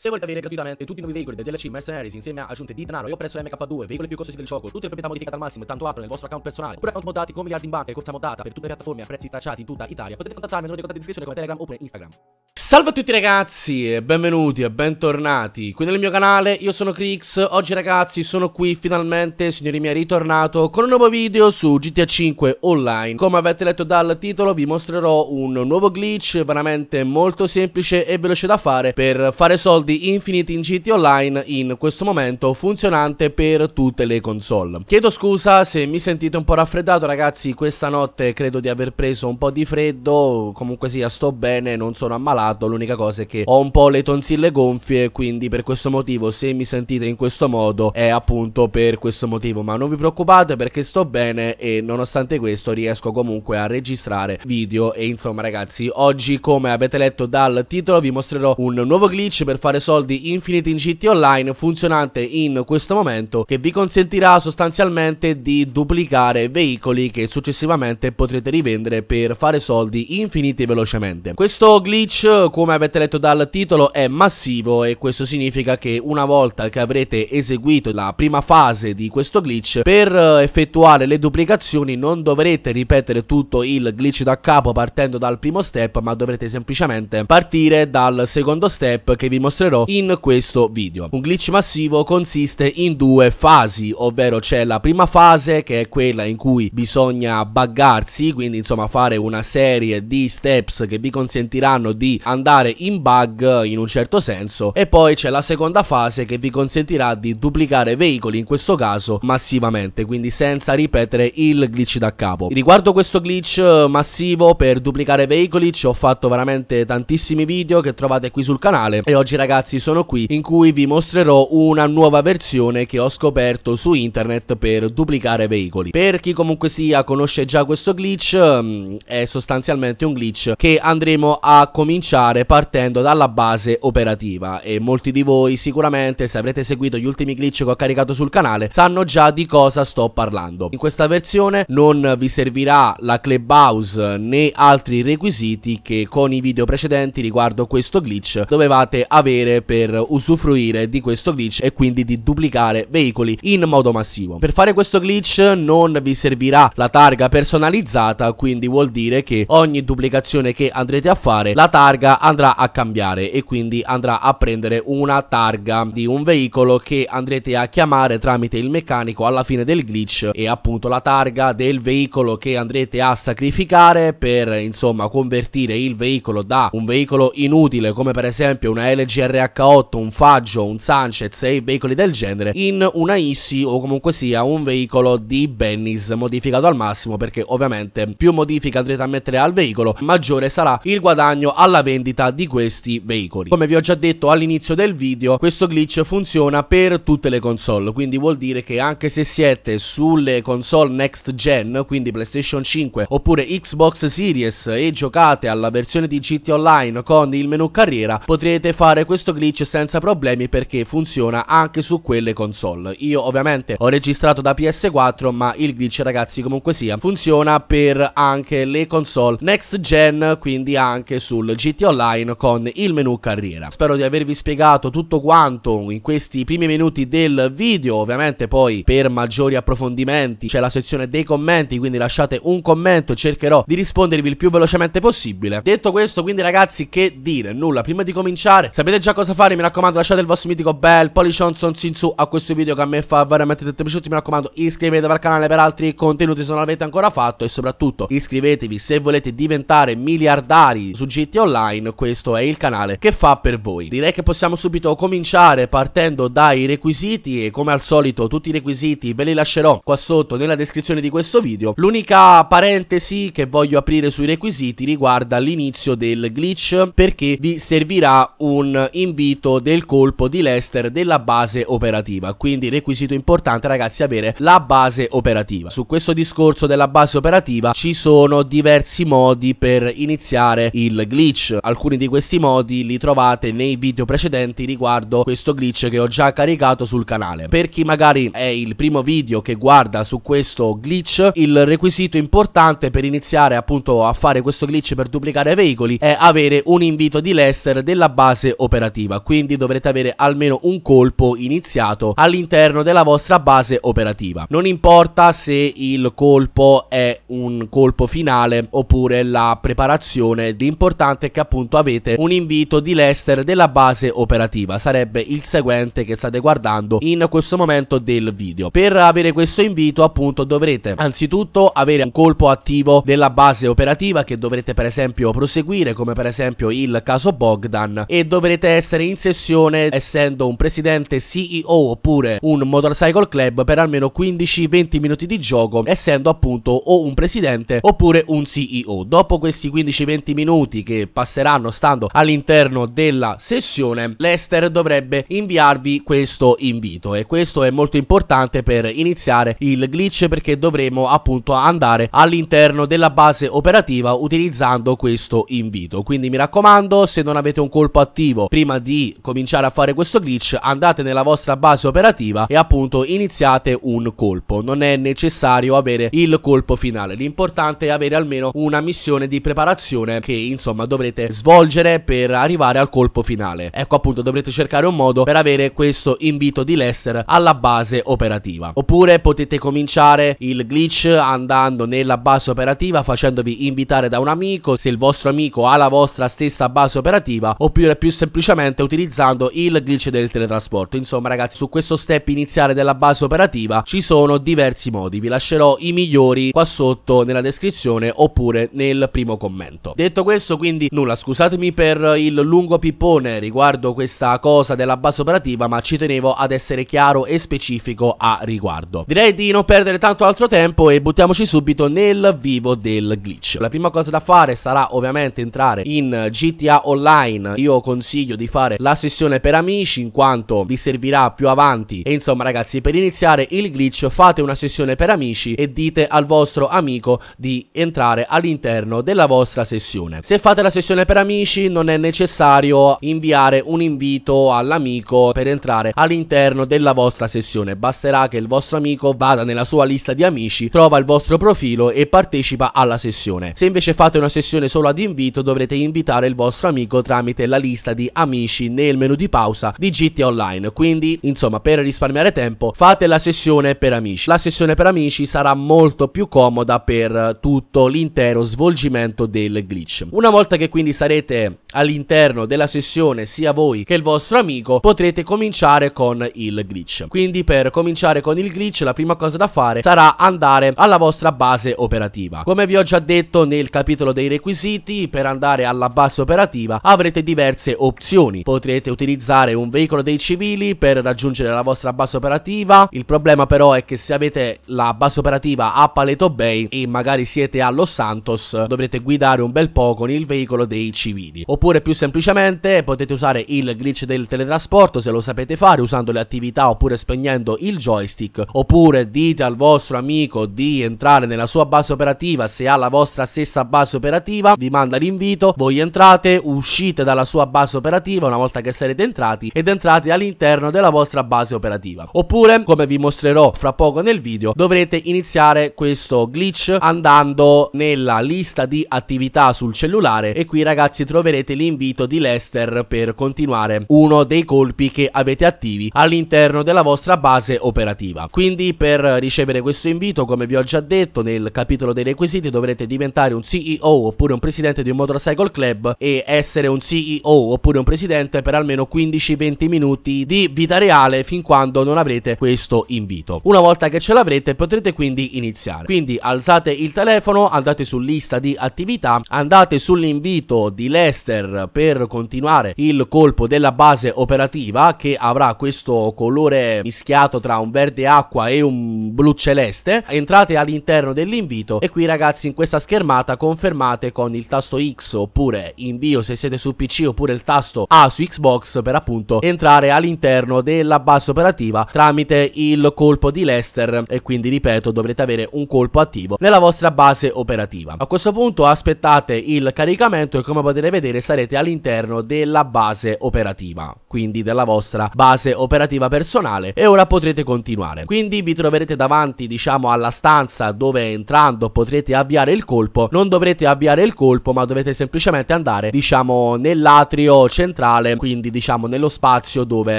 Se volete avere gratuitamente tutti i nuovi veicoli del DLC Mercenaries insieme a aggiunte di denaro io ho preso MK2, veicoli più costosi del gioco, tutte le proprietà modificate al massimo e tanto altro nel vostro account personale, oppure account moddati con miliardi in banca e corsa moddata per tutte le piattaforme a prezzi stracciati in tutta Italia, potete contattarmi nel numero di descrizione come Telegram oppure Instagram. Salve a tutti ragazzi e benvenuti e bentornati qui nel mio canale, io sono Crix, oggi ragazzi sono qui finalmente, signori miei, ritornato con un nuovo video su GTA 5 Online. Come avete letto dal titolo vi mostrerò un nuovo glitch veramente molto semplice e veloce da fare per fare soldi di Infinite in GT Online in questo momento funzionante per tutte le console. Chiedo scusa se mi sentite un po' raffreddato ragazzi, questa notte credo di aver preso un po' di freddo, comunque sia sto bene, non sono ammalato, l'unica cosa è che ho un po' le tonsille gonfie, quindi per questo motivo se mi sentite in questo modo è appunto per questo motivo, ma non vi preoccupate perché sto bene e nonostante questo riesco comunque a registrare video e insomma ragazzi, oggi come avete letto dal titolo vi mostrerò un nuovo glitch per fare fare soldi infiniti in GT Online funzionante in questo momento che vi consentirà sostanzialmente di duplicare veicoli che successivamente potrete rivendere per fare soldi infiniti velocemente. Questo glitch come avete letto dal titolo è massivo e questo significa che una volta che avrete eseguito la prima fase di questo glitch per eh, effettuare le duplicazioni non dovrete ripetere tutto il glitch da capo partendo dal primo step ma dovrete semplicemente partire dal secondo step che vi mostrerò mostrerò in questo video. Un glitch massivo consiste in due fasi, ovvero c'è la prima fase che è quella in cui bisogna buggarsi, quindi insomma fare una serie di steps che vi consentiranno di andare in bug in un certo senso e poi c'è la seconda fase che vi consentirà di duplicare veicoli in questo caso massivamente, quindi senza ripetere il glitch da capo. Riguardo questo glitch eh, massivo per duplicare veicoli ci ho fatto veramente tantissimi video che trovate qui sul canale e oggi ragazzi ragazzi sono qui in cui vi mostrerò una nuova versione che ho scoperto su internet per duplicare veicoli. Per chi comunque sia conosce già questo glitch mm, è sostanzialmente un glitch che andremo a cominciare partendo dalla base operativa e molti di voi sicuramente se avrete seguito gli ultimi glitch che ho caricato sul canale sanno già di cosa sto parlando. In questa versione non vi servirà la clubhouse né altri requisiti che con i video precedenti riguardo questo glitch dovevate avere avere per usufruire di questo glitch e quindi di duplicare veicoli in modo massivo. Per fare questo glitch non vi servirà la targa personalizzata, quindi vuol dire che ogni duplicazione che andrete a fare la targa andrà a cambiare e quindi andrà a prendere una targa di un veicolo che andrete a chiamare tramite il meccanico alla fine del glitch e appunto la targa del veicolo che andrete a sacrificare per insomma convertire il veicolo da un veicolo inutile come per esempio una LGR giocare H8, un Faggio, un Sanchez e veicoli del genere in una ISI o comunque sia un veicolo di Bennis modificato al massimo perché ovviamente più modifiche andrete a mettere al veicolo maggiore sarà il guadagno alla vendita di questi veicoli. Come vi ho già detto all'inizio del video questo glitch funziona per tutte le console quindi vuol dire che anche se siete sulle console next gen quindi PlayStation 5 oppure Xbox Series e giocate alla versione di GT Online con il menu carriera potrete fare questo questo glitch senza problemi perché funziona anche su quelle console. Io ovviamente ho registrato da PS4 ma il glitch ragazzi comunque sia funziona per anche le console next gen quindi anche sul GT Online con il menu carriera. Spero di avervi spiegato tutto quanto in questi primi minuti del video ovviamente poi per maggiori approfondimenti c'è la sezione dei commenti quindi lasciate un commento cercherò di rispondervi il più velocemente possibile. Detto questo quindi ragazzi che dire nulla prima di cominciare sapete già già cosa fare Mi raccomando lasciate il vostro mitico bel pollicionzonzo in su a questo video che a me fa veramente tanto piaciuto Mi raccomando iscrivetevi al canale per altri contenuti se non l'avete ancora fatto E soprattutto iscrivetevi se volete diventare miliardari su GT Online Questo è il canale che fa per voi Direi che possiamo subito cominciare partendo dai requisiti E come al solito tutti i requisiti ve li lascerò qua sotto nella descrizione di questo video L'unica parentesi che voglio aprire sui requisiti riguarda l'inizio del glitch Perché vi servirà un invito del colpo di Lester della base operativa. Quindi requisito importante ragazzi avere la base operativa. Su questo discorso della base operativa ci sono diversi modi per iniziare il glitch. Alcuni di questi modi li trovate nei video precedenti riguardo questo glitch che ho già caricato sul canale. Per chi magari è il primo video che guarda su questo glitch, il requisito importante per iniziare appunto a fare questo glitch per duplicare veicoli è avere un invito di Lester della base operativa operativa, quindi dovrete avere almeno un colpo iniziato all'interno della vostra base operativa. Non importa se il colpo è un colpo finale oppure la preparazione, l'importante è che appunto avete un invito di Lester della base operativa, sarebbe il seguente che state guardando in questo momento del video. Per avere questo invito appunto dovrete anzitutto avere un colpo attivo della base operativa che dovrete per esempio proseguire come per esempio il caso Bogdan e dovrete essere in sessione essendo un presidente CEO oppure un motorcycle club per almeno 15-20 minuti di gioco essendo appunto o un presidente oppure un CEO. Dopo questi 15-20 minuti che passeranno stando all'interno della sessione, l'Ester dovrebbe inviarvi questo invito e questo è molto importante per iniziare il glitch perché dovremo appunto andare all'interno della base operativa utilizzando questo invito. Quindi mi raccomando, se non avete un colpo attivo prima prima di cominciare a fare questo glitch andate nella vostra base operativa e appunto iniziate un colpo. Non è necessario avere il colpo finale, l'importante è avere almeno una missione di preparazione che insomma dovrete svolgere per arrivare al colpo finale. Ecco appunto dovrete cercare un modo per avere questo invito di Lester alla base operativa. Oppure potete cominciare il glitch andando nella base operativa facendovi invitare da un amico, se il vostro amico ha la vostra stessa base operativa, oppure più semplicemente semplicemente utilizzando il glitch del teletrasporto. Insomma ragazzi su questo step iniziale della base operativa ci sono diversi modi, vi lascerò i migliori qua sotto nella descrizione oppure nel primo commento. Detto questo quindi nulla, scusatemi per il lungo pippone riguardo questa cosa della base operativa ma ci tenevo ad essere chiaro e specifico a riguardo. Direi di non perdere tanto altro tempo e buttiamoci subito nel vivo del glitch. La prima cosa da fare sarà ovviamente entrare in GTA Online, io consiglio di fare la sessione per amici in quanto vi servirà più avanti e insomma ragazzi per iniziare il glitch fate una sessione per amici e dite al vostro amico di entrare all'interno della vostra sessione se fate la sessione per amici non è necessario inviare un invito all'amico per entrare all'interno della vostra sessione basterà che il vostro amico vada nella sua lista di amici trova il vostro profilo e partecipa alla sessione se invece fate una sessione solo ad invito dovrete invitare il vostro amico tramite la lista di amici amici né menu di pausa di GTA Online. Quindi, insomma, per risparmiare tempo, fate la sessione per amici. La sessione per amici sarà molto più comoda per tutto l'intero svolgimento del glitch. Una volta che quindi sarete all'interno della sessione sia voi che il vostro amico, potrete cominciare con il glitch. Quindi per cominciare con il glitch, la prima cosa da fare sarà andare alla vostra base operativa. Come vi ho già detto nel capitolo dei requisiti, per andare alla base operativa avrete diverse opzioni missioni. Potrete utilizzare un veicolo dei civili per raggiungere la vostra base operativa. Il problema però è che se avete la base operativa a Paleto Bay e magari siete a Los Santos, dovrete guidare un bel po' con il veicolo dei civili. Oppure più semplicemente potete usare il glitch del teletrasporto se lo sapete fare usando le attività oppure spegnendo il joystick. Oppure dite al vostro amico di entrare nella sua base operativa se ha la vostra stessa base operativa, vi manda l'invito, voi entrate, uscite dalla sua base operativa operativa una volta che sarete entrati ed entrate all'interno della vostra base operativa. Oppure, come vi mostrerò fra poco nel video, dovrete iniziare questo glitch andando nella lista di attività sul cellulare e qui ragazzi troverete l'invito di Lester per continuare uno dei colpi che avete attivi all'interno della vostra base operativa. Quindi per ricevere questo invito, come vi ho già detto nel capitolo dei requisiti, dovrete diventare un CEO oppure un presidente di un motorcycle club e essere un CEO oppure un presidente presidente per almeno 15-20 minuti di vita reale fin quando non avrete questo invito. Una volta che ce l'avrete potrete quindi iniziare. Quindi alzate il telefono, andate su lista di attività, andate sull'invito di Lester per continuare il colpo della base operativa che avrà questo colore mischiato tra un verde acqua e un blu celeste. Entrate all'interno dell'invito e qui ragazzi in questa schermata confermate con il tasto X oppure invio se siete su PC oppure il tasto ha su Xbox per appunto entrare all'interno della base operativa tramite il colpo di Lester e quindi ripeto dovrete avere un colpo attivo nella vostra base operativa. A questo punto aspettate il caricamento e come potete vedere sarete all'interno della base operativa, quindi della vostra base operativa personale e ora potrete continuare. Quindi vi troverete davanti diciamo alla stanza dove entrando potrete avviare il colpo, non dovrete avviare il colpo ma dovete semplicemente andare diciamo nell'atrio centrale centrale, quindi diciamo nello spazio dove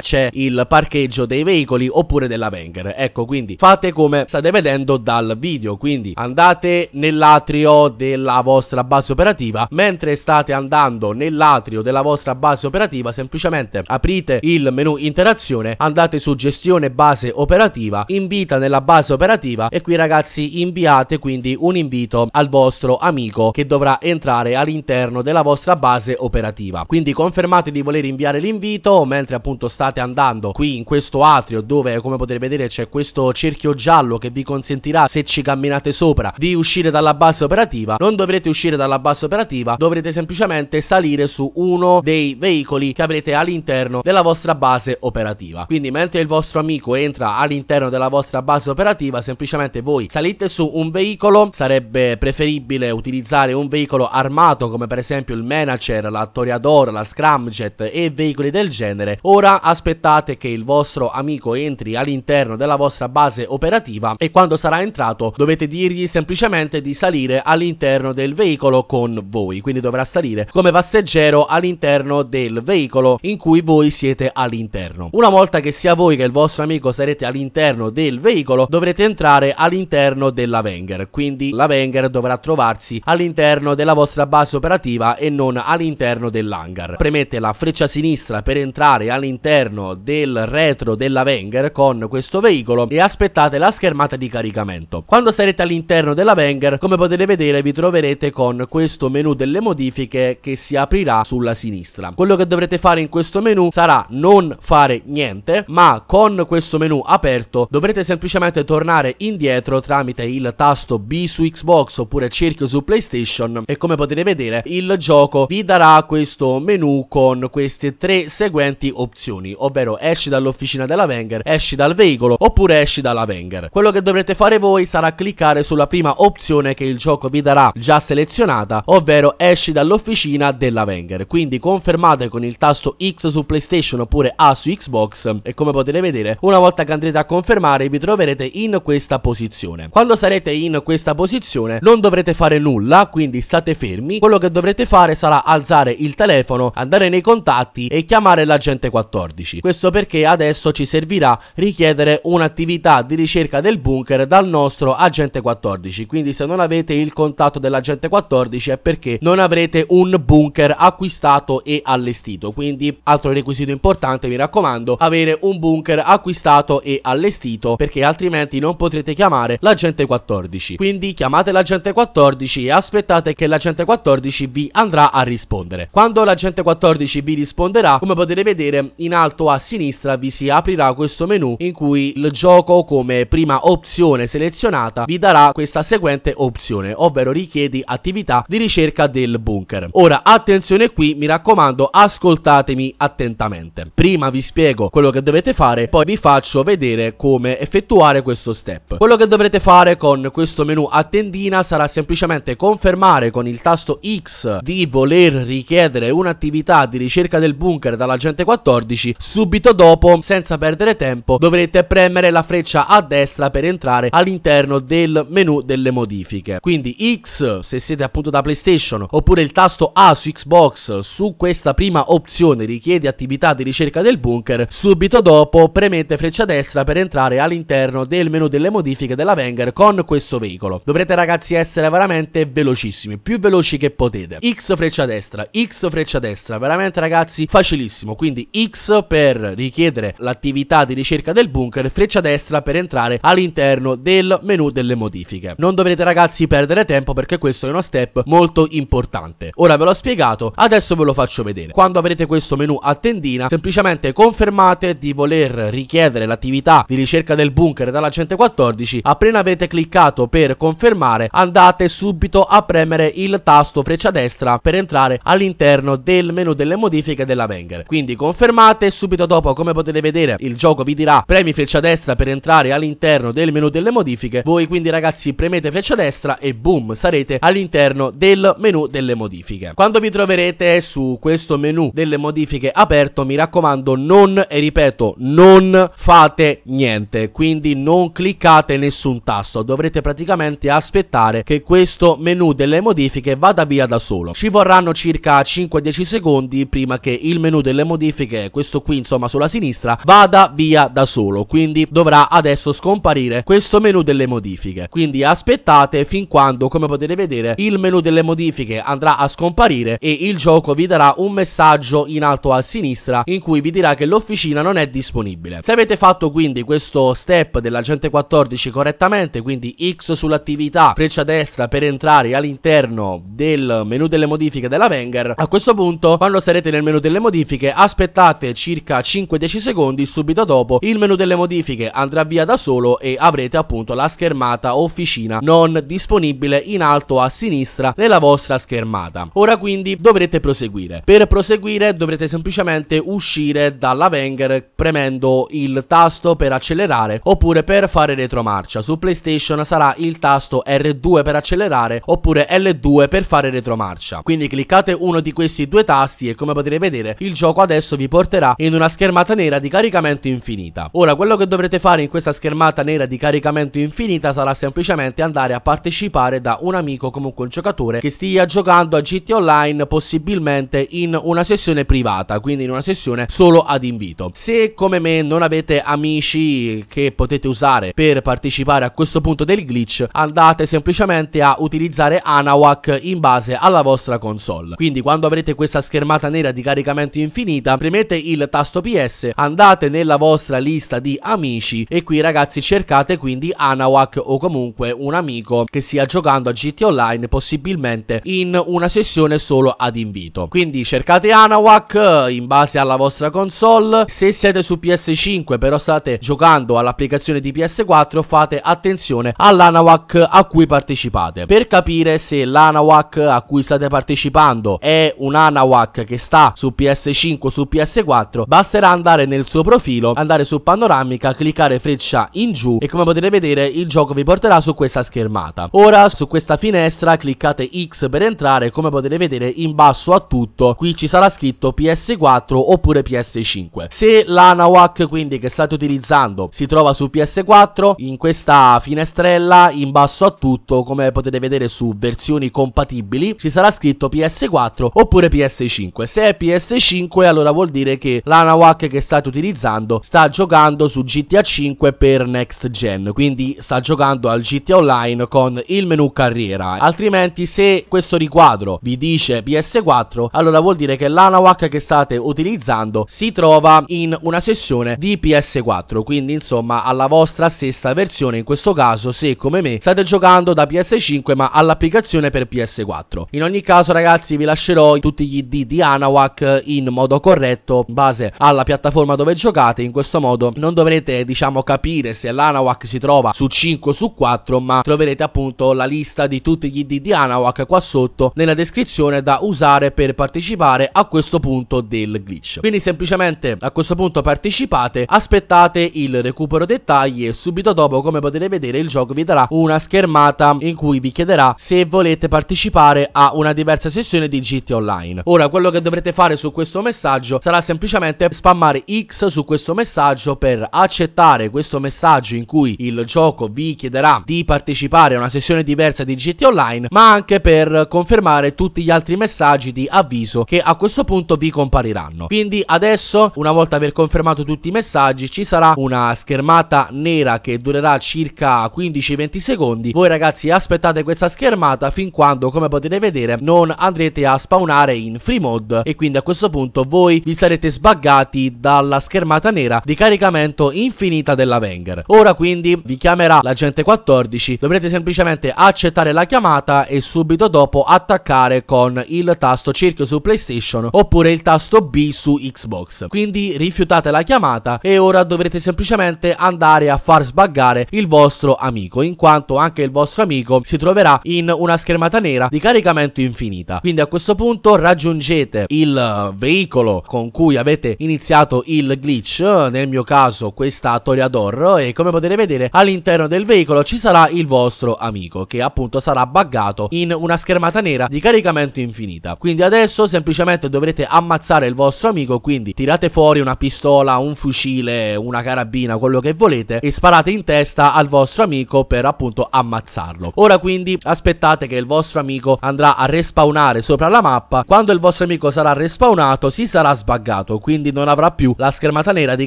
c'è il parcheggio dei veicoli oppure della Wenger. Ecco, quindi fate come state vedendo dal video, quindi andate nell'atrio della vostra base operativa, mentre state andando nell'atrio della vostra base operativa semplicemente aprite il menu interazione, andate su gestione base operativa, invita nella base operativa e qui ragazzi inviate quindi un invito al vostro amico che dovrà entrare all'interno della vostra base operativa. Quindi confermate pensate di voler inviare l'invito mentre appunto state andando qui in questo atrio dove come potete vedere c'è questo cerchio giallo che vi consentirà se ci camminate sopra di uscire dalla base operativa non dovrete uscire dalla base operativa dovrete semplicemente salire su uno dei veicoli che avrete all'interno della vostra base operativa quindi mentre il vostro amico entra all'interno della vostra base operativa semplicemente voi salite su un veicolo sarebbe preferibile utilizzare un veicolo armato come per esempio il manager la toreador la scrum gadget e veicoli del genere, ora aspettate che il vostro amico entri all'interno della vostra base operativa e quando sarà entrato dovete dirgli semplicemente di salire all'interno del veicolo con voi, quindi dovrà salire come passeggero all'interno del veicolo in cui voi siete all'interno. Una volta che sia voi che il vostro amico sarete all'interno del veicolo, dovrete entrare all'interno della Venger, quindi la Venger dovrà trovarsi all'interno della vostra base operativa e non all'interno dell'hangar. Premette la una freccia sinistra per entrare all'interno del retro della Wenger con questo veicolo e aspettate la schermata di caricamento. Quando sarete all'interno della Wenger, come potete vedere, vi troverete con questo menu delle modifiche che si aprirà sulla sinistra. Quello che dovrete fare in questo menu sarà non fare niente, ma con questo menu aperto dovrete semplicemente tornare indietro tramite il tasto B su Xbox oppure cerchio su PlayStation e come potete vedere il gioco vi darà questo menu con hanno queste tre seguenti opzioni, ovvero esci dall'officina della Wenger, esci dal veicolo oppure esci dalla Wenger. Quello che dovrete fare voi sarà cliccare sulla prima opzione che il gioco vi darà già selezionata, ovvero esci dall'officina della Wenger. Quindi confermate con il tasto X su PlayStation oppure A su Xbox e come potete vedere una volta che andrete a confermare vi troverete in questa posizione. Quando sarete in questa posizione non dovrete fare nulla, quindi state fermi. Quello che dovrete fare sarà alzare il telefono, andare nei i contatti e chiamare l'agente 14. Questo perché adesso ci servirà richiedere un'attività di ricerca del bunker dal nostro agente 14. Quindi se non avete il contatto dell'agente 14 è perché non avrete un bunker acquistato e allestito. Quindi altro requisito importante, mi raccomando, avere un bunker acquistato e allestito perché altrimenti non potrete chiamare l'agente 14. Quindi chiamate l'agente 14 e aspettate che l'agente 14 vi andrà a rispondere. Quando l'agente 14 12 vi risponderà. Come potete vedere in alto a sinistra vi si aprirà questo menu in cui il gioco come prima opzione selezionata vi darà questa seguente opzione, ovvero richiedi attività di ricerca del bunker. Ora attenzione qui, mi raccomando ascoltatemi attentamente. Prima vi spiego quello che dovete fare, poi vi faccio vedere come effettuare questo step. Quello che dovrete fare con questo menu a tendina sarà semplicemente confermare con il tasto X di voler richiedere un'attività di ricerca del bunker dall'agente 14, subito dopo, senza perdere tempo, dovrete premere la freccia a destra per entrare all'interno del menu delle modifiche. Quindi X se siete appunto da PlayStation oppure il tasto A su Xbox su questa prima opzione richiede attività di ricerca del bunker, subito dopo premete freccia destra per entrare all'interno del menu delle modifiche della Venger con questo veicolo. Dovrete ragazzi essere veramente velocissimi, più veloci che potete. X freccia destra, X freccia destra, veramente veramente ragazzi facilissimo, quindi X per richiedere l'attività di ricerca del bunker, freccia destra per entrare all'interno del menu delle modifiche. Non dovrete ragazzi perdere tempo perché questo è uno step molto importante. Ora ve l'ho spiegato, adesso ve lo faccio vedere. Quando avrete questo menu a tendina, semplicemente confermate di voler richiedere l'attività di ricerca del bunker dalla 114, appena avete cliccato per confermare andate subito a premere il tasto freccia destra per entrare all'interno del menu delle modifiche modifiche della Wenger. Quindi confermate subito dopo, come potete vedere, il gioco vi dirà premi freccia destra per entrare all'interno del menu delle modifiche. Voi quindi ragazzi premete freccia destra e boom, sarete all'interno del menu delle modifiche. Quando vi troverete su questo menu delle modifiche aperto, mi raccomando non, e ripeto, non fate niente. Quindi non cliccate nessun tasto, dovrete praticamente aspettare che questo menu delle modifiche vada via da solo. Ci vorranno circa 5-10 secondi prima che il menu delle modifiche, questo qui insomma sulla sinistra, vada via da solo, quindi dovrà adesso scomparire questo menu delle modifiche. Quindi aspettate fin quando, come potete vedere, il menu delle modifiche andrà a scomparire e il gioco vi darà un messaggio in alto a sinistra in cui vi dirà che l'officina non è disponibile. Se avete fatto quindi questo step dell'agente 14 correttamente, quindi X sull'attività, freccia destra per entrare all'interno del menu delle modifiche della Wenger, a questo punto quando sarete entrerete nel menu delle modifiche, aspettate circa 5-10 secondi, subito dopo il menu delle modifiche andrà via da solo e avrete appunto la schermata officina non disponibile in alto a sinistra nella vostra schermata. Ora quindi dovrete proseguire. Per proseguire dovrete semplicemente uscire dalla Wenger premendo il tasto per accelerare oppure per fare retromarcia. Su PlayStation sarà il tasto R2 per accelerare oppure L2 per fare retromarcia. Quindi cliccate uno di questi due tasti e come come potete vedere il gioco adesso vi porterà in una schermata nera di caricamento infinita. Ora quello che dovrete fare in questa schermata nera di caricamento infinita sarà semplicemente andare a partecipare da un amico comunque un giocatore che stia giocando a GT Online possibilmente in una sessione privata, quindi in una sessione solo ad invito. Se come me non avete amici che potete usare per partecipare a questo punto del glitch, andate semplicemente a utilizzare Anawak in base alla vostra console. Quindi quando avrete questa schermata nera di caricamento infinita, premete il tasto PS, andate nella vostra lista di amici e qui ragazzi cercate quindi Anawak o comunque un amico che stia giocando a GT Online possibilmente in una sessione solo ad invito. Quindi cercate Anawak eh, in base alla vostra console, se siete su PS5 però state giocando all'applicazione di PS4 fate attenzione all'Anawak a cui partecipate. Per capire se l'Anawak a cui state partecipando è un Anawak che sta su PS5 su PS4 basterà andare nel suo profilo andare su panoramica cliccare freccia in giù e come potete vedere il gioco vi porterà su questa schermata ora su questa finestra cliccate X per entrare come potete vedere in basso a tutto qui ci sarà scritto PS4 oppure PS5 se l'anawak quindi che state utilizzando si trova su PS4 in questa finestrella in basso a tutto come potete vedere su versioni compatibili ci sarà scritto PS4 oppure PS5 se è PS5 allora vuol dire che l'Anawak che state utilizzando sta giocando su GTA 5 per next gen, quindi sta giocando al GTA Online con il menu carriera. Altrimenti se questo riquadro vi dice PS4, allora vuol dire che l'Anawak che state utilizzando si trova in una sessione di PS4, quindi insomma alla vostra stessa versione in questo caso se come me state giocando da PS5 ma all'applicazione per PS4. In ogni caso ragazzi vi lascerò tutti gli ID di Anahuac l'Anahuac in modo corretto in base alla piattaforma dove giocate in questo modo non dovrete diciamo capire se l'Anawak si trova su 5 o su 4 ma troverete appunto la lista di tutti gli ID di Anawak qua sotto nella descrizione da usare per partecipare a questo punto del glitch quindi semplicemente a questo punto partecipate aspettate il recupero dettagli e subito dopo come potete vedere il gioco vi darà una schermata in cui vi chiederà se volete partecipare a una diversa sessione di GT Online ora quello che dovete dovrete fare su questo messaggio sarà semplicemente spammare X su questo messaggio per accettare questo messaggio in cui il gioco vi chiederà di partecipare a una sessione diversa di GT Online, ma anche per confermare tutti gli altri messaggi di avviso che a questo punto vi compariranno. Quindi adesso, una volta aver confermato tutti i messaggi, ci sarà una schermata nera che durerà circa 15-20 secondi. Voi ragazzi aspettate questa schermata fin quando, come potete vedere, non andrete a spawnare in free mode e quindi a questo punto voi vi sarete sbaggati dalla schermata nera di caricamento infinita della Wenger. Ora quindi vi chiamerà l'agente 14, dovrete semplicemente accettare la chiamata e subito dopo attaccare con il tasto cerchio su PlayStation oppure il tasto B su Xbox. Quindi rifiutate la chiamata e ora dovrete semplicemente andare a far sbaggare il vostro amico, in quanto anche il vostro amico si troverà in una schermata nera di caricamento infinita. Quindi a questo punto raggiungete il veicolo con cui avete iniziato il glitch, nel mio caso questa Toreador e come potete vedere all'interno del veicolo ci sarà il vostro amico che appunto sarà buggato in una schermata nera di caricamento infinita. Quindi adesso semplicemente dovrete ammazzare il vostro amico, quindi tirate fuori una pistola, un fucile, una carabina, quello che volete e sparate in testa al vostro amico per appunto ammazzarlo. Ora quindi aspettate che il vostro amico andrà a respawnare sopra la mappa, quando il vostro amico sarà sarà respawnato si sarà sbaggato, quindi non avrà più la schermata nera di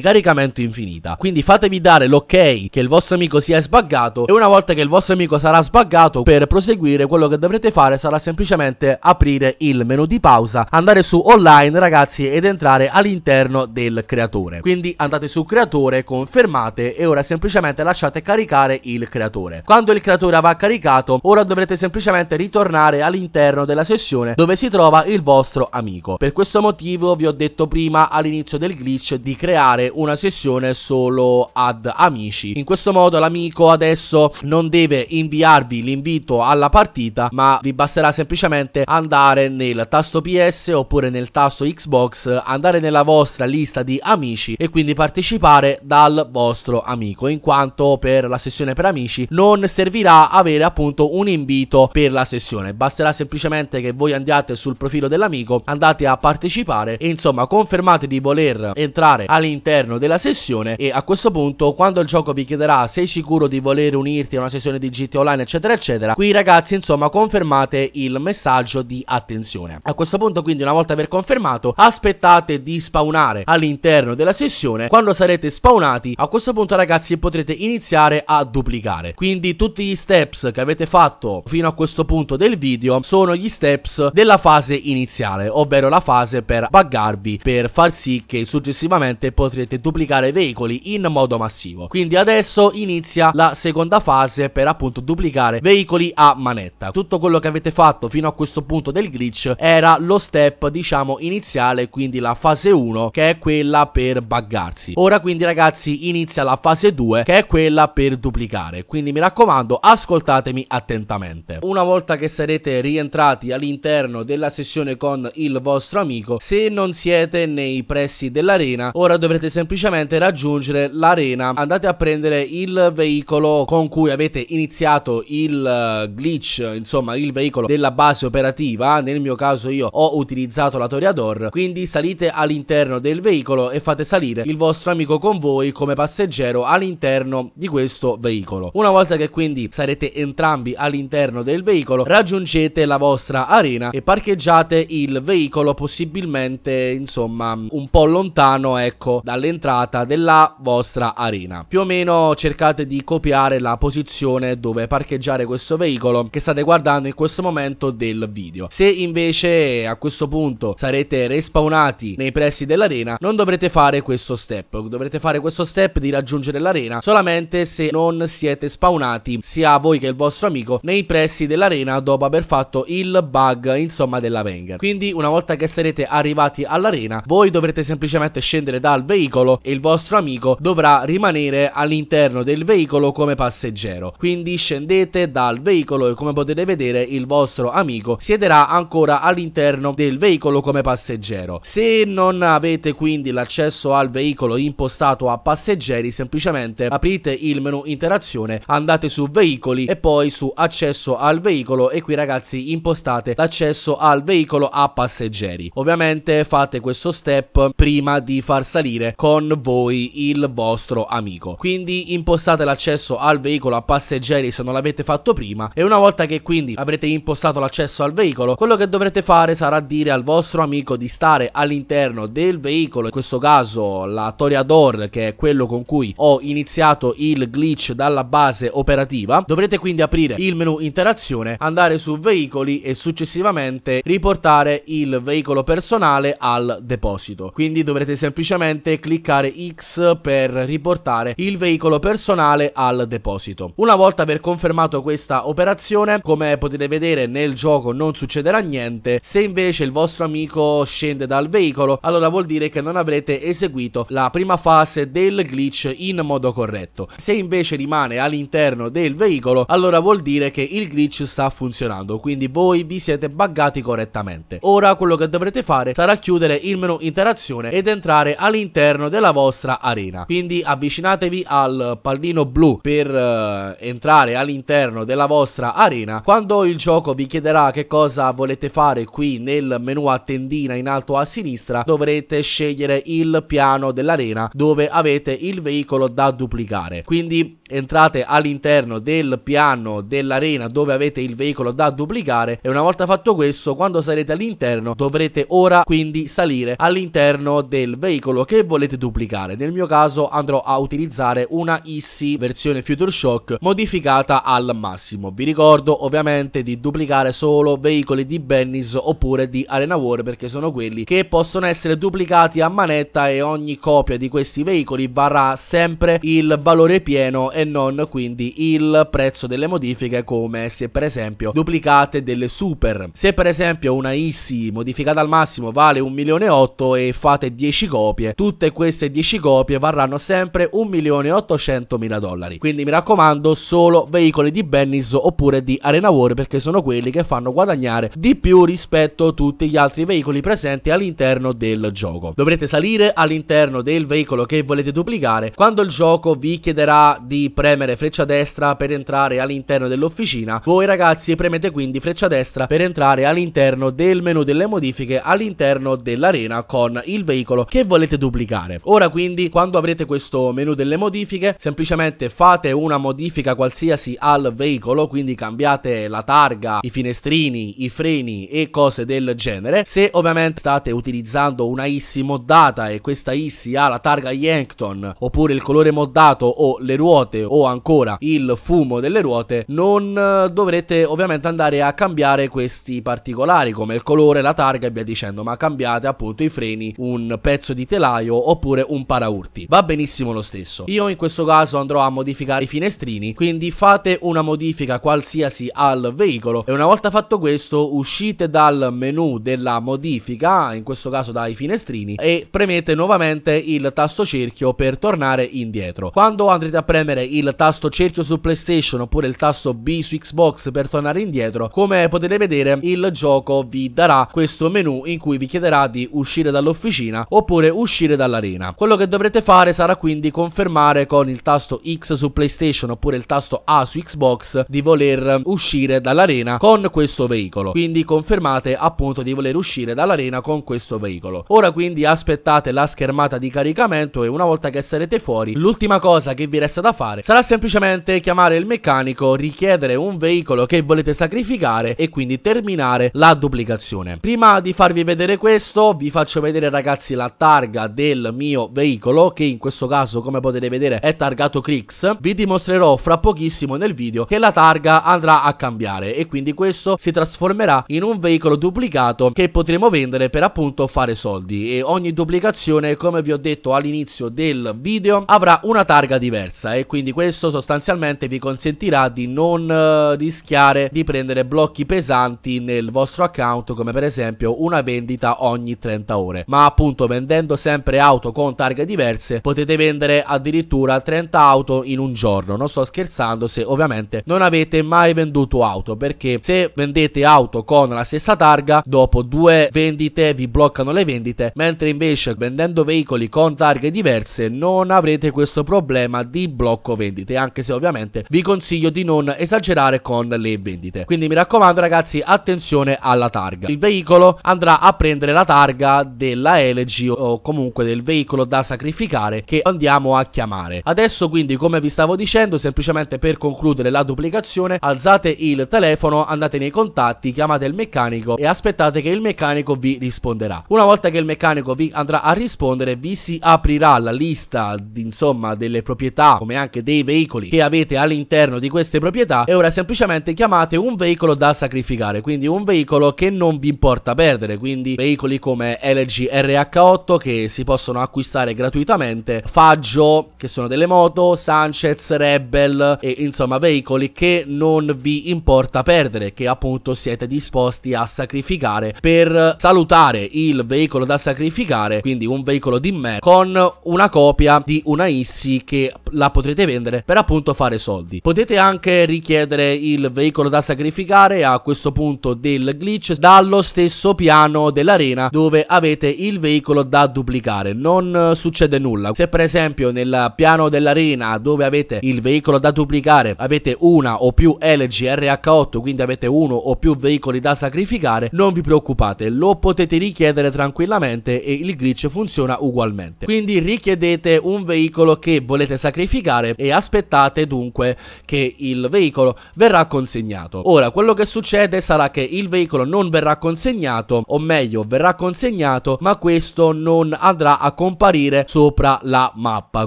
caricamento infinita. Quindi fatevi dare l'ok che il vostro amico sia sbaggato e una volta che il vostro amico sarà sbaggato per proseguire quello che dovrete fare sarà semplicemente aprire il menu di pausa, andare su online ragazzi ed entrare all'interno del creatore. Quindi andate su creatore, confermate e ora semplicemente lasciate caricare il creatore. Quando il creatore avrà caricato, ora dovrete semplicemente ritornare all'interno della sessione dove si trova il vostro amico unico. Per questo motivo vi ho detto prima all'inizio del glitch di creare una sessione solo ad amici. In questo modo l'amico adesso non deve inviarvi l'invito alla partita ma vi basterà semplicemente andare nel tasto PS oppure nel tasto Xbox, andare nella vostra lista di amici e quindi partecipare dal vostro amico in quanto per la sessione per amici non servirà avere appunto un invito per la sessione. Basterà semplicemente che voi andiate sul profilo dell'amico, andate andate a partecipare e insomma confermate di voler entrare all'interno della sessione e a questo punto quando il gioco vi chiederà sei sicuro di voler unirti a una sessione di GT online eccetera eccetera qui ragazzi insomma confermate il messaggio di attenzione a questo punto quindi una volta aver confermato aspettate di spawnare all'interno della sessione quando sarete spawnati a questo punto ragazzi potrete iniziare a duplicare quindi tutti gli steps che avete fatto fino a questo punto del video sono gli steps della fase iniziale ovvero ovvero la fase per buggarvi, per far sì che successivamente potrete duplicare veicoli in modo massivo. Quindi adesso inizia la seconda fase per appunto duplicare veicoli a manetta. Tutto quello che avete fatto fino a questo punto del glitch era lo step diciamo iniziale, quindi la fase 1 che è quella per buggarsi. Ora quindi ragazzi inizia la fase 2 che è quella per duplicare, quindi mi raccomando ascoltatemi attentamente. Una volta che sarete rientrati all'interno della sessione con il vostro amico. Se non siete nei pressi dell'arena, ora dovrete semplicemente raggiungere l'arena. Andate a prendere il veicolo con cui avete iniziato il eh, glitch, insomma il veicolo della base operativa. Nel mio caso io ho utilizzato la Toreador, quindi salite all'interno del veicolo e fate salire il vostro amico con voi come passeggero all'interno di questo veicolo. Una volta che quindi sarete entrambi all'interno del veicolo, raggiungete la vostra arena e parcheggiate il veicolo vicolo possibilmente insomma un po' lontano ecco dall'entrata della vostra arena. Più o meno cercate di copiare la posizione dove parcheggiare questo veicolo che state guardando in questo momento del video. Se invece a questo punto sarete respawnati nei pressi dell'arena non dovrete fare questo step, dovrete fare questo step di raggiungere l'arena solamente se non siete spawnati sia voi che il vostro amico nei pressi dell'arena dopo aver fatto il bug insomma della Wenger. Quindi una volta volta che sarete arrivati all'arena, voi dovrete semplicemente scendere dal veicolo e il vostro amico dovrà rimanere all'interno del veicolo come passeggero. Quindi scendete dal veicolo e come potete vedere il vostro amico siederà ancora all'interno del veicolo come passeggero. Se non avete quindi l'accesso al veicolo impostato a passeggeri, semplicemente aprite il menu interazione, andate su veicoli e poi su accesso al veicolo e qui ragazzi impostate l'accesso al veicolo a passeggero leggeri. Ovviamente fate questo step prima di far salire con voi il vostro amico. Quindi impostate l'accesso al veicolo a passeggeri se non l'avete fatto prima e una volta che quindi avrete impostato l'accesso al veicolo, quello che dovrete fare sarà dire al vostro amico di stare all'interno del veicolo, in questo caso la Toriador che è quello con cui ho iniziato il glitch dalla base operativa. Dovrete quindi aprire il menu interazione, andare su veicoli e successivamente riportare il veicolo personale al deposito. Quindi dovrete semplicemente cliccare X per riportare il veicolo personale al deposito. Una volta aver confermato questa operazione, come potete vedere nel gioco non succederà niente. Se invece il vostro amico scende dal veicolo, allora vuol dire che non avrete eseguito la prima fase del glitch in modo corretto. Se invece rimane all'interno del veicolo, allora vuol dire che il glitch sta funzionando, quindi voi vi siete buggati correttamente. Ora quello quello che dovrete fare sarà chiudere il menu interazione ed entrare all'interno della vostra arena. Quindi avvicinatevi al pallino blu per eh, entrare all'interno della vostra arena. Quando il gioco vi chiederà che cosa volete fare qui nel menu a tendina in alto a sinistra, dovrete scegliere il piano dell'arena dove avete il veicolo da duplicare. Quindi entrate all'interno del piano dell'arena dove avete il veicolo da duplicare e una volta fatto questo quando sarete all'interno Dovrete ora quindi salire all'interno del veicolo che volete duplicare. Nel mio caso andrò a utilizzare una ISSI versione Future Shock modificata al massimo. Vi ricordo ovviamente di duplicare solo veicoli di Bennis oppure di Arena War perché sono quelli che possono essere duplicati a manetta e ogni copia di questi veicoli varrà sempre il valore pieno e non quindi il prezzo delle modifiche come se per esempio duplicate delle super. Se per esempio una ISSI modificata modificata al massimo vale 1 milione e 8 e fate 10 copie, tutte queste 10 copie varranno sempre 1 milione 800 mila dollari. Quindi mi raccomando solo veicoli di Bennis oppure di Arena War perché sono quelli che fanno guadagnare di più rispetto a tutti gli altri veicoli presenti all'interno del gioco. Dovrete salire all'interno del veicolo che volete duplicare quando il gioco vi chiederà di premere freccia destra per entrare all'interno dell'officina. Voi ragazzi premete quindi freccia destra per entrare all'interno del menu delle modifiche all'interno dell'arena con il veicolo che volete duplicare. Ora quindi quando avrete questo menu delle modifiche semplicemente fate una modifica qualsiasi al veicolo quindi cambiate la targa, i finestrini, i freni e cose del genere. Se ovviamente state utilizzando una ISI moddata e questa ISI ha la targa Yankton oppure il colore moddato o le ruote o ancora il fumo delle ruote non eh, dovrete ovviamente andare a cambiare questi particolari come il colore, la targa targa e via dicendo, ma cambiate appunto i freni, un pezzo di telaio oppure un paraurti. Va benissimo lo stesso. Io in questo caso andrò a modificare i finestrini, quindi fate una modifica qualsiasi al veicolo e una volta fatto questo uscite dal menu della modifica, in questo caso dai finestrini, e premete nuovamente il tasto cerchio per tornare indietro. Quando andrete a premere il tasto cerchio su PlayStation oppure il tasto B su Xbox per tornare indietro, come potete vedere il gioco vi darà questo questo menu in cui vi chiederà di uscire dall'officina oppure uscire dall'arena. Quello che dovrete fare sarà quindi confermare con il tasto X su PlayStation oppure il tasto A su Xbox di voler uscire dall'arena con questo veicolo. Quindi confermate appunto di voler uscire dall'arena con questo veicolo. Ora quindi aspettate la schermata di caricamento e una volta che sarete fuori l'ultima cosa che vi resta da fare sarà semplicemente chiamare il meccanico, richiedere un veicolo che volete sacrificare e quindi terminare la duplicazione. Prima prima di farvi vedere questo vi faccio vedere ragazzi la targa del mio veicolo che in questo caso come potete vedere è targato Crix vi dimostrerò fra pochissimo nel video che la targa andrà a cambiare e quindi questo si trasformerà in un veicolo duplicato che potremo vendere per appunto fare soldi e ogni duplicazione come vi ho detto all'inizio del video avrà una targa diversa e quindi questo sostanzialmente vi consentirà di non eh, rischiare di prendere blocchi pesanti nel vostro account come per esempio esempio una vendita ogni 30 ore, ma appunto vendendo sempre auto con targhe diverse potete vendere addirittura 30 auto in un giorno, non sto scherzando se ovviamente non avete mai venduto auto perché se vendete auto con la stessa targa dopo due vendite vi bloccano le vendite mentre invece vendendo veicoli con targhe diverse non avrete questo problema di blocco vendite anche se ovviamente vi consiglio di non esagerare con le vendite quindi mi raccomando ragazzi attenzione alla targa il veicolo veicolo andrà a prendere la targa della elegy o comunque del veicolo da sacrificare che andiamo a chiamare. Adesso quindi come vi stavo dicendo semplicemente per concludere la duplicazione alzate il telefono, andate nei contatti, chiamate il meccanico e aspettate che il meccanico vi risponderà. Una volta che il meccanico vi andrà a rispondere vi si aprirà la lista insomma delle proprietà come anche dei veicoli che avete all'interno di queste proprietà e ora semplicemente chiamate un veicolo da sacrificare quindi un veicolo che non vi importa porta perdere, quindi veicoli come LG RH8 che si possono acquistare gratuitamente, Faggio che sono delle moto, Sanchez, Rebel e insomma veicoli che non vi importa perdere, che appunto siete disposti a sacrificare per salutare il veicolo da sacrificare, quindi un veicolo di me con una copia di una ISSI che la potrete vendere per appunto fare soldi. Potete anche richiedere il veicolo da sacrificare a questo punto del glitch dallo stesso stesso piano dell'arena dove avete il veicolo da duplicare. Non eh, succede nulla. Se per esempio nel piano dell'arena dove avete il veicolo da duplicare avete una o più LGRH8, quindi avete uno o più veicoli da sacrificare, non vi preoccupate, lo potete richiedere tranquillamente e il glitch funziona ugualmente. Quindi richiedete un veicolo che volete sacrificare e aspettate dunque che il veicolo verrà consegnato. Ora, quello che succede sarà che il veicolo non verrà consegnato consegnato, o meglio verrà consegnato, ma questo non andrà a comparire sopra la mappa,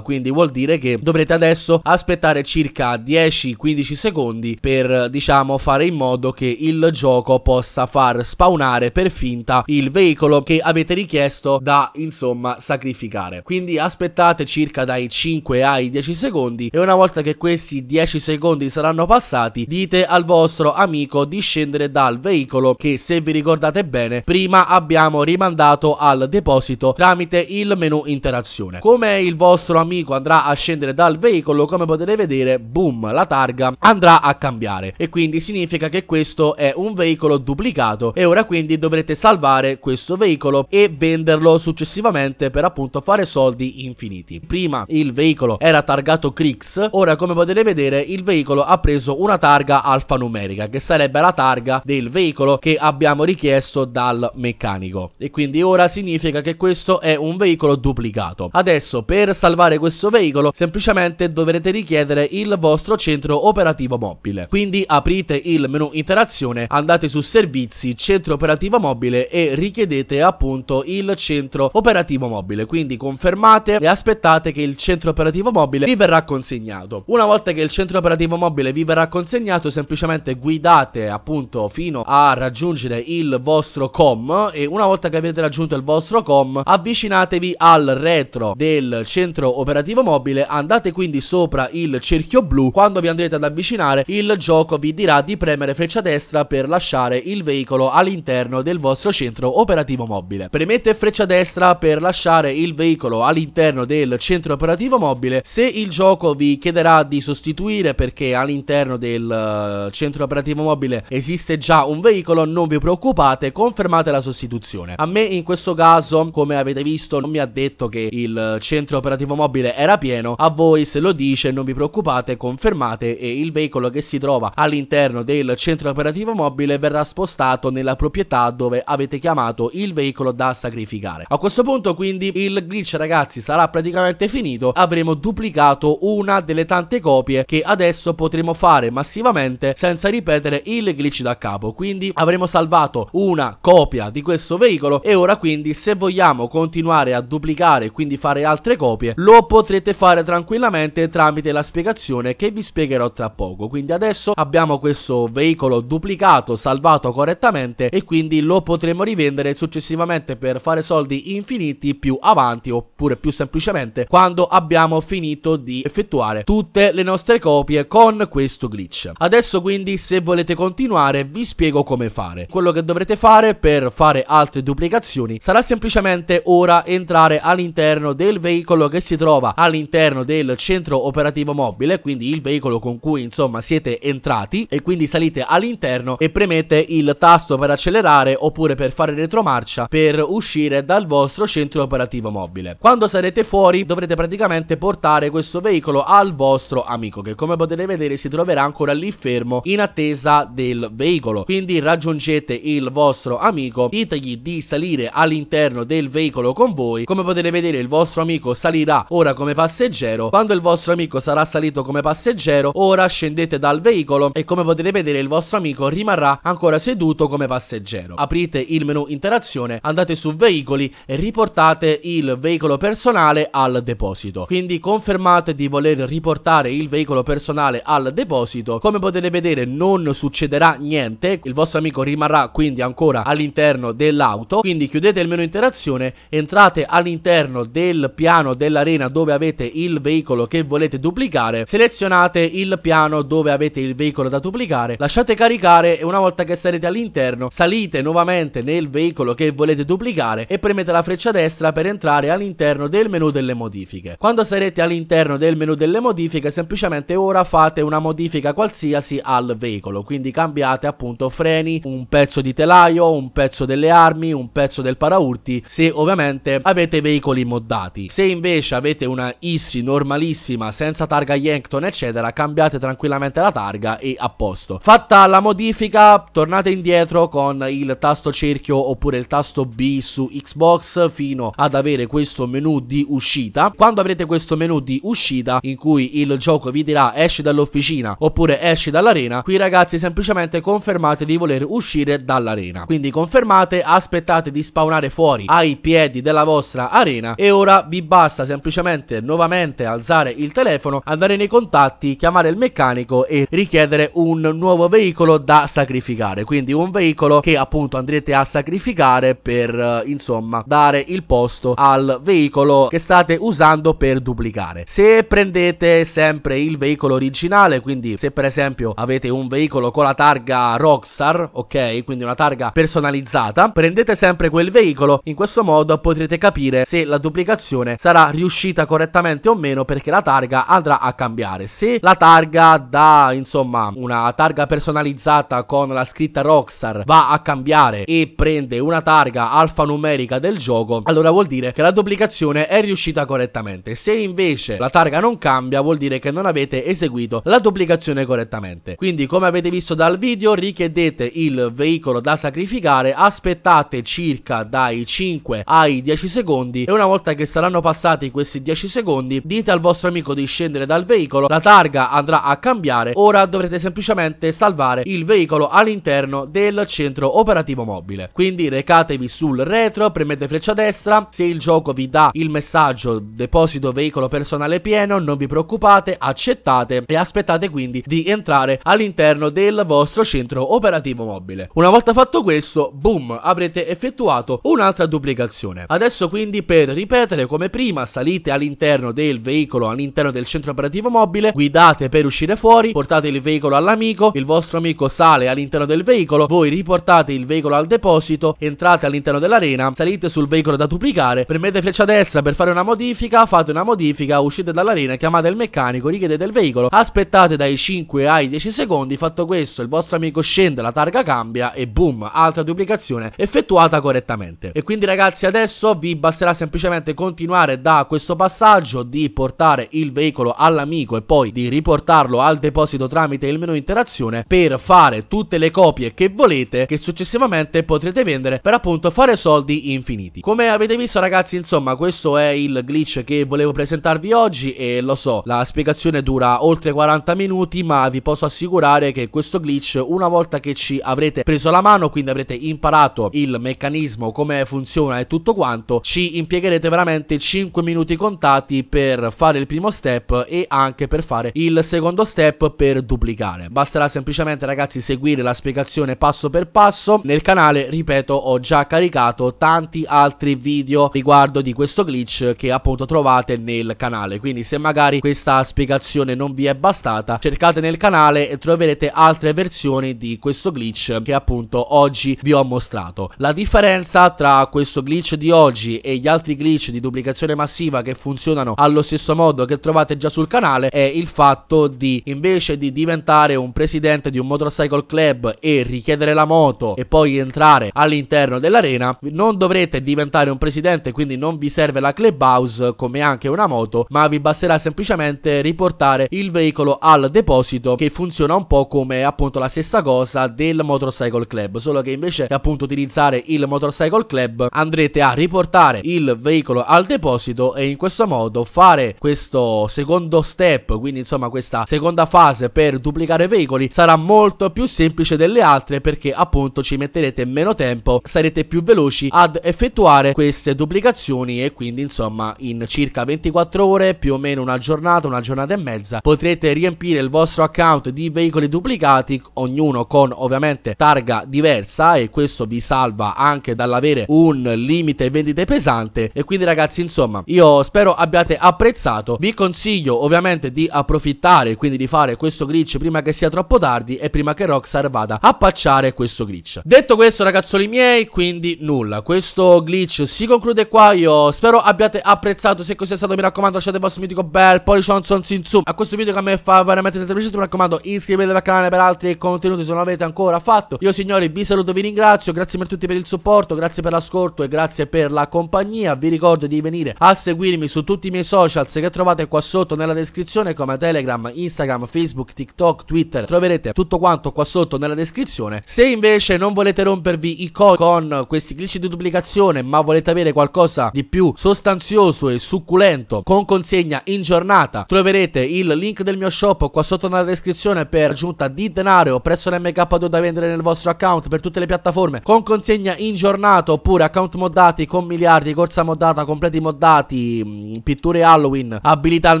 quindi vuol dire che dovrete adesso aspettare circa 10-15 secondi per diciamo fare in modo che il gioco possa far spawnare per finta il veicolo che avete richiesto da insomma sacrificare. Quindi aspettate circa dai 5 ai 10 secondi e una volta che questi 10 secondi saranno passati dite al vostro amico di scendere dal veicolo che se vi ricordate bene prima abbiamo rimandato al deposito tramite il menu interazione. Come il vostro amico andrà a scendere dal veicolo, come potete vedere, boom, la targa andrà a cambiare. E quindi significa che questo è un veicolo duplicato e ora quindi dovrete salvare questo veicolo e venderlo successivamente per appunto fare soldi infiniti. Prima il veicolo era targato Crix, ora come potete vedere il veicolo ha preso una targa alfanumerica che sarebbe la targa del veicolo che abbiamo richiesto disposto dal meccanico e quindi ora significa che questo è un veicolo duplicato. Adesso per salvare questo veicolo semplicemente dovrete richiedere il vostro centro operativo mobile. Quindi aprite il menu interazione, andate su servizi, centro operativo mobile e richiedete appunto il centro operativo mobile. Quindi confermate e aspettate che il centro operativo mobile vi verrà consegnato. Una volta che il centro operativo mobile vi verrà consegnato semplicemente guidate appunto fino a raggiungere il vostro vostro com e una volta che avete raggiunto il vostro com avvicinatevi al retro del centro operativo mobile, andate quindi sopra il cerchio blu, quando vi andrete ad avvicinare il gioco vi dirà di premere freccia destra per lasciare il veicolo all'interno del vostro centro operativo mobile. Premete freccia destra per lasciare il veicolo all'interno del centro operativo mobile, se il gioco vi chiederà di sostituire perché all'interno del eh, centro operativo mobile esiste già un veicolo non vi preoccupate confermate la sostituzione. A me in questo caso, come avete visto, non mi ha detto che il centro operativo mobile era pieno, a voi se lo dice non vi preoccupate, confermate e il veicolo che si trova all'interno del centro operativo mobile verrà spostato nella proprietà dove avete chiamato il veicolo da sacrificare. A questo punto quindi il glitch ragazzi sarà praticamente finito, avremo duplicato una delle tante copie che adesso potremo fare massivamente senza ripetere il glitch da capo, quindi avremo salvato una copia di questo veicolo e ora quindi se vogliamo continuare a duplicare e quindi fare altre copie lo potrete fare tranquillamente tramite la spiegazione che vi spiegherò tra poco quindi adesso abbiamo questo veicolo duplicato salvato correttamente e quindi lo potremo rivendere successivamente per fare soldi infiniti più avanti oppure più semplicemente quando abbiamo finito di effettuare tutte le nostre copie con questo glitch adesso quindi se volete continuare vi spiego come fare quello che dovrete fare fare per fare altre duplicazioni sarà semplicemente ora entrare all'interno del veicolo che si trova all'interno del centro operativo mobile, quindi il veicolo con cui insomma siete entrati e quindi salite all'interno e premete il tasto per accelerare oppure per fare retromarcia per uscire dal vostro centro operativo mobile. Quando sarete fuori dovrete praticamente portare questo veicolo al vostro amico che come potete vedere si troverà ancora lì fermo in attesa del veicolo. Quindi raggiungete il vostro vostro amico, ditegli di salire all'interno del veicolo con voi. Come potete vedere il vostro amico salirà ora come passeggero. Quando il vostro amico sarà salito come passeggero, ora scendete dal veicolo e come potete vedere il vostro amico rimarrà ancora seduto come passeggero. Aprite il menu interazione, andate su veicoli e riportate il veicolo personale al deposito. Quindi confermate di voler riportare il veicolo personale al deposito. Come potete vedere non succederà niente, il vostro amico rimarrà quindi ancora ancora all'interno dell'auto quindi chiudete il menu interazione entrate all'interno del piano dell'arena dove avete il veicolo che volete duplicare selezionate il piano dove avete il veicolo da duplicare lasciate caricare e una volta che sarete all'interno salite nuovamente nel veicolo che volete duplicare e premete la freccia destra per entrare all'interno del menu delle modifiche quando sarete all'interno del menu delle modifiche semplicemente ora fate una modifica qualsiasi al veicolo quindi cambiate appunto freni un pezzo di telaio acciaio, un pezzo delle armi, un pezzo del paraurti, se ovviamente avete veicoli moddati. Se invece avete una ISSI normalissima, senza targa Yankton, eccetera, cambiate tranquillamente la targa e a posto. Fatta la modifica, tornate indietro con il tasto cerchio oppure il tasto B su Xbox fino ad avere questo menu di uscita. Quando avrete questo menu di uscita, in cui il gioco vi dirà esci dall'officina oppure esci dall'arena, qui ragazzi semplicemente confermate di voler uscire dall'arena. Quindi confermate, aspettate di spawnare fuori ai piedi della vostra arena e ora vi basta semplicemente nuovamente alzare il telefono, andare nei contatti, chiamare il meccanico e richiedere un nuovo veicolo da sacrificare. Quindi un veicolo che appunto andrete a sacrificare per eh, insomma dare il posto al veicolo che state usando per duplicare. Se prendete sempre il veicolo originale, quindi se per esempio avete un veicolo con la targa Rockstar, ok? Quindi una targa personalizzata, prendete sempre quel veicolo, in questo modo potrete capire se la duplicazione sarà riuscita correttamente o meno perché la targa andrà a cambiare. Se la targa da insomma una targa personalizzata con la scritta Rockstar va a cambiare e prende una targa alfanumerica del gioco, allora vuol dire che la duplicazione è riuscita correttamente. Se invece la targa non cambia vuol dire che non avete eseguito la duplicazione correttamente. Quindi come avete visto dal video richiedete il veicolo da sacrificare verificare, aspettate circa dai 5 ai 10 secondi e una volta che saranno passati questi 10 secondi dite al vostro amico di scendere dal veicolo, la targa andrà a cambiare, ora dovrete semplicemente salvare il veicolo all'interno del centro operativo mobile. Quindi recatevi sul retro, premete freccia destra, se il gioco vi dà il messaggio deposito veicolo personale pieno non vi preoccupate, accettate e aspettate quindi di entrare all'interno del vostro centro operativo mobile. Una volta fatto questo questo, boom, avrete effettuato un'altra duplicazione. Adesso quindi per ripetere come prima salite all'interno del veicolo, all'interno del centro operativo mobile, guidate per uscire fuori, portate il veicolo all'amico, il vostro amico sale all'interno del veicolo, voi riportate il veicolo al deposito, entrate all'interno dell'arena, salite sul veicolo da duplicare, premete freccia destra per fare una modifica, fate una modifica, uscite dall'arena, chiamate il meccanico, richiedete il veicolo, aspettate dai 5 ai 10 secondi, fatto questo il vostro amico scende, la targa cambia e boom, un'altra duplicazione effettuata correttamente. E quindi ragazzi adesso vi basterà semplicemente continuare da questo passaggio di portare il veicolo all'amico e poi di riportarlo al deposito tramite il menu interazione per fare tutte le copie che volete che successivamente potrete vendere per appunto fare soldi infiniti. Come avete visto ragazzi insomma questo è il glitch che volevo presentarvi oggi e lo so la spiegazione dura oltre 40 minuti ma vi posso assicurare che questo glitch una volta che ci avrete preso la mano quindi quindi avrete imparato il meccanismo, come funziona e tutto quanto, ci impiegherete veramente 5 minuti contati per fare il primo step e anche per fare il secondo step per duplicare. Basterà semplicemente ragazzi seguire la spiegazione passo per passo. Nel canale, ripeto, ho già caricato tanti altri video riguardo di questo glitch che appunto trovate nel canale. Quindi se magari questa spiegazione non vi è bastata, cercate nel canale e troverete altre versioni di questo glitch che appunto oggi oggi vi ho mostrato. La differenza tra questo glitch di oggi e gli altri glitch di duplicazione massiva che funzionano allo stesso modo che trovate già sul canale è il fatto di invece di diventare un presidente di un motorcycle club e richiedere la moto e poi entrare all'interno dell'arena non dovrete diventare un presidente quindi non vi serve la clubhouse come anche una moto ma vi basterà semplicemente riportare il veicolo al deposito che funziona un po' come appunto la stessa cosa del motorcycle club solo che che invece che appunto utilizzare il Motorcycle Club andrete a riportare il veicolo al deposito e in questo modo fare questo secondo step, quindi insomma questa seconda fase per duplicare veicoli sarà molto più semplice delle altre perché appunto ci metterete meno tempo, sarete più veloci ad effettuare queste duplicazioni e quindi insomma in circa 24 ore più o meno una giornata, una giornata e mezza potrete riempire il vostro account di veicoli duplicati ognuno con ovviamente targa diversa bassa e questo vi salva anche dall'avere un limite vendite pesante e quindi ragazzi insomma io spero abbiate apprezzato vi consiglio ovviamente di approfittare quindi di fare questo glitch prima che sia troppo tardi e prima che Rockstar vada a pacciare questo glitch detto questo ragazzoli miei quindi nulla questo glitch si conclude qua io spero abbiate apprezzato se così è stato mi raccomando lasciate il vostro mitico bel pollice on son sin su a questo video che a me fa veramente tanto piacere mi raccomando iscrivetevi al canale per altri contenuti se non l'avete ancora fatto io signori vi saluto ricordo, vi ringrazio, grazie per tutti per il supporto, grazie per l'ascolto e grazie per la compagnia. Vi ricordo di venire a seguirmi su tutti i miei social che trovate qua sotto nella descrizione come Telegram, Instagram, Facebook, TikTok, Twitter. Troverete tutto quanto qua sotto nella descrizione. Se invece non volete rompervi i codi con questi glitch di duplicazione, ma volete avere qualcosa di più sostanzioso e succulento con consegna in giornata, troverete il link del mio shop qua sotto nella descrizione per aggiunta di denaro presso l'MK2 da vendere nel vostro account per tutte tutte le piattaforme con consegna in giornata oppure account moddati con miliardi, corsa moddata, completi moddati, mm, pitture Halloween, abilità al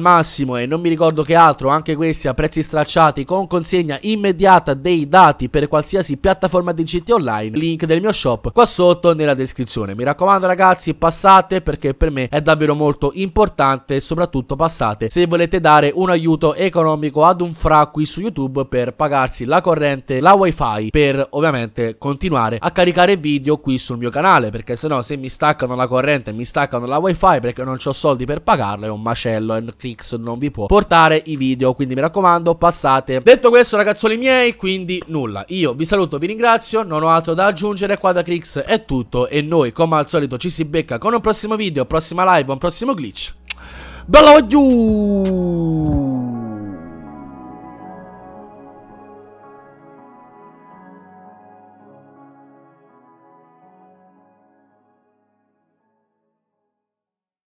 massimo e non mi ricordo che altro, anche questi a prezzi stracciati con consegna immediata dei dati per qualsiasi piattaforma di GT online, link del mio shop qua sotto nella descrizione. Mi raccomando ragazzi, passate perché per me è davvero molto importante e soprattutto passate se volete dare un aiuto economico ad un fra qui su YouTube per pagarsi la corrente, la wifi per ovviamente continuare a caricare video qui sul mio canale perché se no se mi staccano la corrente mi staccano la wifi perché non ho soldi per pagarla è un macello e Crix non vi può portare i video quindi mi raccomando passate detto questo ragazzoli miei quindi nulla io vi saluto vi ringrazio non ho altro da aggiungere qua da Crix è tutto e noi come al solito ci si becca con un prossimo video prossima live un prossimo glitch Bella you!